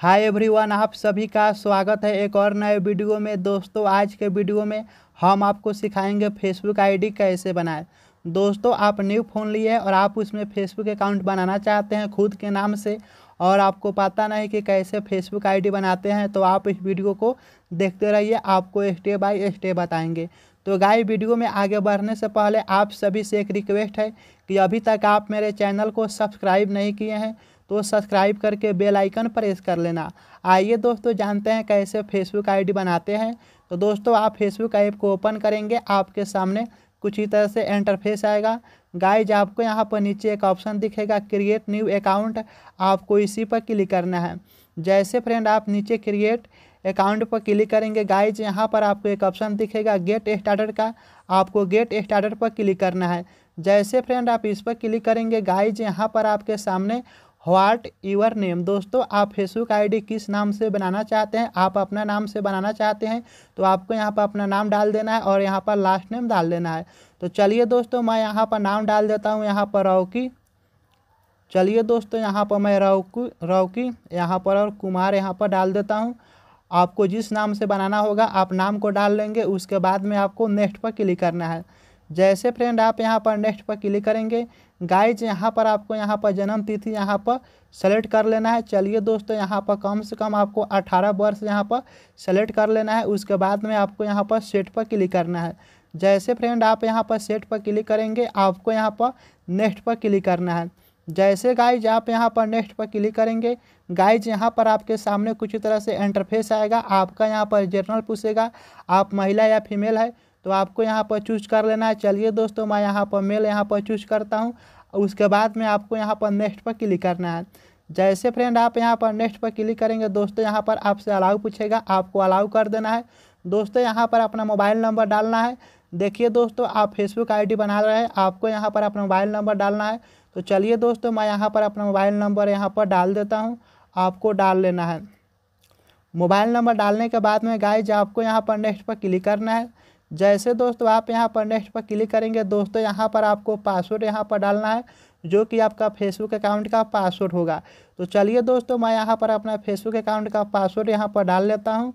hi everyone आप सभी का स्वागत है एक और नए वीडियो में दोस्तों आज के वीडियो में हम आपको सिखाएंगे फेसबुक आईडी कैसे बनाएं दोस्तों आप न्यू फ़ोन लिए और आप उसमें फेसबुक अकाउंट बनाना चाहते हैं खुद के नाम से और आपको पता नहीं कि कैसे फेसबुक आईडी बनाते हैं तो आप इस वीडियो को देखते रहिए आपको स्टेप बाई स्टेप बताएँगे तो गाय वीडियो में आगे बढ़ने से पहले आप सभी से एक रिक्वेस्ट है कि अभी तक आप मेरे चैनल को सब्सक्राइब नहीं किए हैं तो सब्सक्राइब करके बेल आइकन प्रेस कर लेना आइए दोस्तों जानते हैं कैसे फेसबुक आईडी बनाते हैं तो दोस्तों आप फेसबुक ऐप को ओपन करेंगे आपके सामने कुछ ही तरह से इंटरफेस आएगा गाइज आपको यहाँ पर नीचे एक ऑप्शन दिखेगा क्रिएट न्यू अकाउंट आपको इसी पर क्लिक करना है जैसे फ्रेंड आप नीचे क्रिएट अकाउंट पर क्लिक करेंगे गाइज यहाँ पर आपको एक ऑप्शन दिखेगा गेट स्टार्टर का आपको गेट स्टार्टर पर क्लिक करना है जैसे फ्रेंड आप इस पर क्लिक करेंगे गाइज यहाँ पर आपके सामने व्हाट यूर नेम दोस्तों आप फेसबुक आईडी किस नाम से बनाना चाहते हैं आप अपना नाम से बनाना चाहते हैं तो आपको यहाँ पर अपना नाम डाल देना है और यहाँ पर लास्ट नेम डाल देना है तो चलिए दोस्तों मैं यहाँ पर नाम डाल देता हूँ यहाँ पर रौकी चलिए दोस्तों यहाँ पर मैं रौकू रौकी यहाँ पर और कुमार यहाँ पर डाल देता हूँ आपको जिस नाम से बनाना होगा आप नाम को डाल लेंगे उसके बाद में आपको नेक्स्ट पर क्लिक करना है जैसे फ्रेंड आप यहाँ पर नेक्स्ट पर क्लिक करेंगे गाइज यहाँ पर आपको यहाँ पर जन्म तिथि यहाँ पर सेलेक्ट कर लेना है चलिए दोस्तों यहाँ पर कम से कम आपको 18 वर्ष यहाँ पर सेलेक्ट कर लेना है उसके बाद में आपको यहाँ पर सेट पर क्लिक करना है जैसे फ्रेंड आप यहाँ पर सेट पर क्लिक करेंगे आपको यहाँ पर नेक्स्ट पर क्लिक करना है जैसे गाइज आप यहाँ पर नेक्स्ट पर क्लिक करेंगे गाइज यहाँ पर आपके सामने कुछ तरह से इंटरफेस आएगा आपका यहाँ पर जर्नल पूछेगा आप महिला या फीमेल है तो आपको यहाँ पर चूज कर लेना है चलिए दोस्तों मैं यहाँ पर मेल यहाँ पर चूज करता हूँ उसके बाद में आपको यहाँ पर नेक्स्ट पर क्लिक करना है जैसे फ्रेंड आप यहाँ पर नेक्स्ट पर क्लिक करेंगे दोस्तों यहाँ पर आपसे अलाउ पूछेगा आपको अलाउ कर देना है दोस्तों यहाँ पर अपना मोबाइल नंबर डालना है देखिए दोस्तों आप फेसबुक आईडी बना रहे हैं आपको यहाँ पर अपना मोबाइल नंबर डालना है तो चलिए दोस्तों मैं यहाँ पर अपना मोबाइल नंबर यहाँ पर डाल देता हूँ आपको डाल लेना है मोबाइल नंबर डालने के बाद में गाइज आपको यहाँ पर नेक्स्ट पर क्लिक करना है जैसे दोस्तों आप यहाँ पर नेक्स्ट पर क्लिक करेंगे दोस्तों तो यहाँ पर आपको पासवर्ड यहाँ पर डालना है जो कि आपका फेसबुक अकाउंट का पासवर्ड होगा तो चलिए दोस्तों मैं यहाँ पर अपना फेसबुक अकाउंट का पासवर्ड यहाँ पर डाल लेता हूँ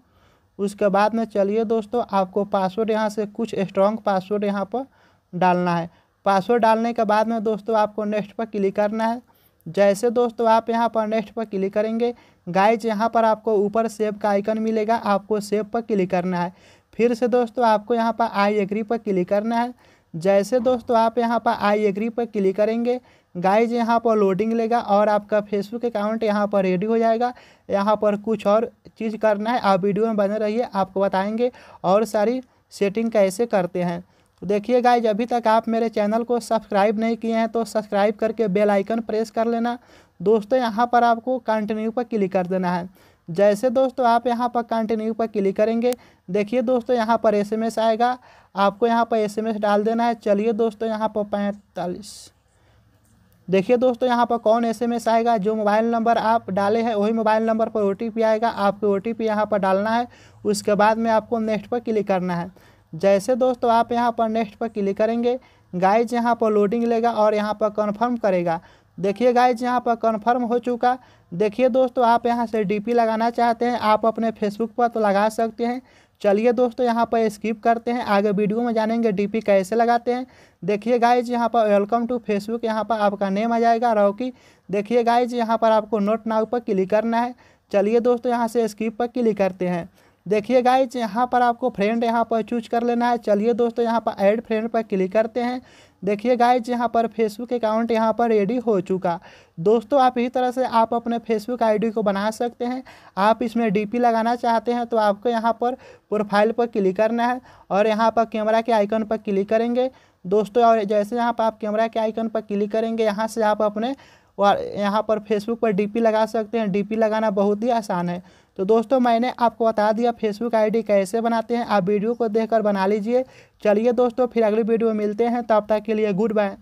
उसके बाद में चलिए दोस्तों आपको पासवर्ड यहाँ से कुछ स्ट्रॉन्ग पासवर्ड यहाँ पर डालना है पासवर्ड डालने के बाद में दोस्तों आपको नेक्स्ट पर क्लिक करना है जैसे दोस्तों आप यहाँ पर नेक्स्ट पर क्लिक करेंगे गाइज यहाँ पर आपको ऊपर सेव का आइकन मिलेगा आपको सेव पर क्लिक करना है फिर से दोस्तों आपको यहाँ पर आई एग्री पर क्लिक करना है जैसे दोस्तों आप यहाँ पर आई एग्री पर क्लिक करेंगे गाइज यहाँ पर लोडिंग लेगा और आपका फेसबुक अकाउंट यहाँ पर रेडी हो जाएगा यहाँ पर कुछ और चीज़ करना है आप वीडियो में बने रहिए आपको बताएंगे और सारी सेटिंग कैसे करते हैं देखिए गाइज अभी तक आप मेरे चैनल को सब्सक्राइब नहीं किए हैं तो सब्सक्राइब करके बेल आइकन प्रेस कर लेना दोस्तों यहाँ पर आपको कंटिन्यू पर क्लिक कर देना है जैसे दोस्तों आप यहाँ पर कंटिन्यू पर क्लिक करेंगे देखिए दोस्तों यहाँ पर एसएमएस आएगा आपको यहाँ पर एसएमएस डाल देना है चलिए दोस्तों यहाँ पर पैंतालीस देखिए दोस्तों यहाँ पर कौन एसएमएस आएगा जो मोबाइल नंबर आप डाले हैं वही मोबाइल नंबर पर ओटीपी आएगा आपको ओटीपी यहाँ पर डालना है उसके बाद में आपको नेक्स्ट पर क्लिक करना है जैसे दोस्तों आप यहाँ पर नेक्स्ट पर क्लिक करेंगे गाइज यहाँ पर लोडिंग लेगा और यहाँ पर कन्फर्म करेगा देखिए गाइज यहाँ पर कन्फर्म हो चुका देखिए दोस्तों आप यहाँ से डी लगाना चाहते हैं आप अपने फेसबुक पर तो लगा सकते हैं चलिए दोस्तों यहाँ पर स्किप करते हैं आगे वीडियो में जानेंगे डीपी कैसे लगाते हैं देखिए गाइज यहाँ पर वेलकम टू फेसबुक यहाँ पर आपका नेम आ जाएगा रॉकी देखिए गाइज यहाँ पर आपको नोट नाउ पर क्लिक करना है चलिए दोस्तों यहाँ से स्किप पर क्लिक करते हैं देखिए गाइज यहाँ पर आपको फ्रेंड यहाँ पर चूज कर लेना है चलिए दोस्तों यहाँ पर ऐड फ्रेंड पर क्लिक करते हैं देखिए गाइज यहाँ पर फेसबुक अकाउंट यहाँ पर रेडी हो चुका दोस्तों आप इसी तरह से आप अपने फेसबुक आईडी को बना सकते हैं आप इसमें डीपी लगाना चाहते हैं तो आपको यहाँ पर प्रोफाइल पर क्लिक करना है और यहाँ पर कैमरा के आइकन पर क्लिक करेंगे दोस्तों और जैसे यहाँ पर आप कैमरा के आइकन पर क्लिक करेंगे यहाँ से आप अपने यहाँ पर फेसबुक पर डी लगा सकते हैं डी लगाना बहुत ही आसान है तो दोस्तों मैंने आपको बता दिया फेसबुक आईडी कैसे बनाते हैं आप वीडियो को देखकर बना लीजिए चलिए दोस्तों फिर अगली वीडियो में मिलते हैं तब तक के लिए गुड बाय